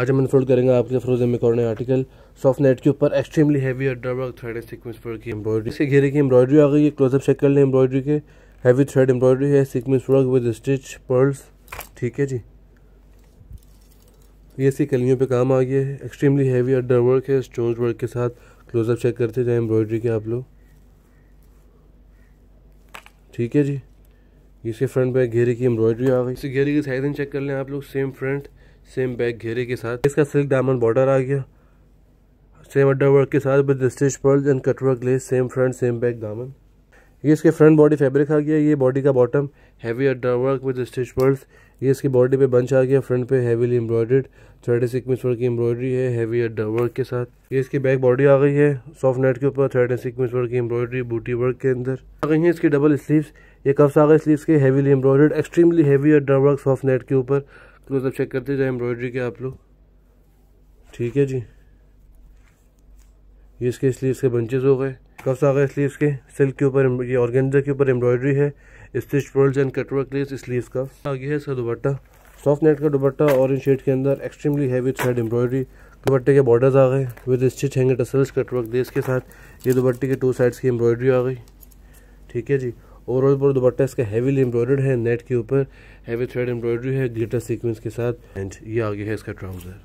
आज हम इन्फोल्ड करेंगे आपके फ्रोजन में कॉर्नर आर्टिकल सॉफ्ट नेट के ऊपर एक्सट्रीमली हैवी और डबल थ्रेड सिक्वेंस वर्क की एम्ब्रॉयडरी इसके घेरे की एम्ब्रॉयडरी आ गई है क्लोजअप चेक कर लें एम्ब्रॉयडरी के हैवी थ्रेड एम्ब्रॉयडरी है sequence work with stitch pearls ठीक है जी ये सी कलियों पे काम आ गया है एक्सट्रीमली हैवी अड्डर वर्क है स्टोन वर्क के साथ क्लोजअप चेक करते जाए एम्ब्रॉयडरी के आप लोग ठीक है जी इसके फ्रंट पे घेरे की एम्ब्रॉयडरी आ गई इसी घेरे की साइज चेक कर लें आप लोग सेम फ्रंट सेम बैक घेरे के साथ इसका सिल्क डायमंड बॉर्डर आ गया सेम अड्डा वर्क के साथ with stitch pearls and cutwork lace same front same back दामन ये इसके फ्रंट बॉडी फैब्रिक आ गया ये बॉडी का bottom heavy adda work with stitch pearls ये इसकी बॉडी पे बंच आ गया फ्रंट पे heavily embroidered thread sequence work की एम्ब्रॉयडरी है हैवी अड्डा वर्क के साथ ये इसकी बैक बॉडी आ गई है सॉफ्ट नेट के ऊपर थ्रेड सिक्वेंस वर्क की एम्ब्रॉयडरी बूटी वर्क के अंदर आ गई है इसकी डबल स्लीव्स ये कफ्स आ गए स्लीव्स के heavily embroidered extremely heavy adda work soft net के ऊपर क्लोजअप मतलब चेक करते जाए एम्ब्रॉयडरी के आप लोग ठीक है जी ये इसके स्लीव्स के बंचेस हो गए कफ्स आ गए स्लीव्स के सिल्क के ऊपर ये ऑर्गेंजा के ऊपर एम्ब्रॉयडरी है stitch pearls and cutwork lace sleeves का गया है इसका दुपट्टा सॉफ्ट नेट का दुपट्टा ऑरेंज शेड के अंदर एक्सट्रीमली हैवी थ्रेड एम्ब्रॉयडरी दुपट्टे के बॉर्डर्स आ गए with stitch hanging tassels cutwork lace के साथ ये दुपट्टे के टू साइड्स की एम्ब्रॉयडरी आ गई ठीक है जी ओवरऑल पर दुपट्टा इसका हैवीली एम्ब्रॉयडर्ड है नेट के ऊपर हैवी थ्रेड एम्ब्रॉयडरी है ग्लिटर सीक्वेंस के साथ एंड ये आगे है इसका ट्राउज़र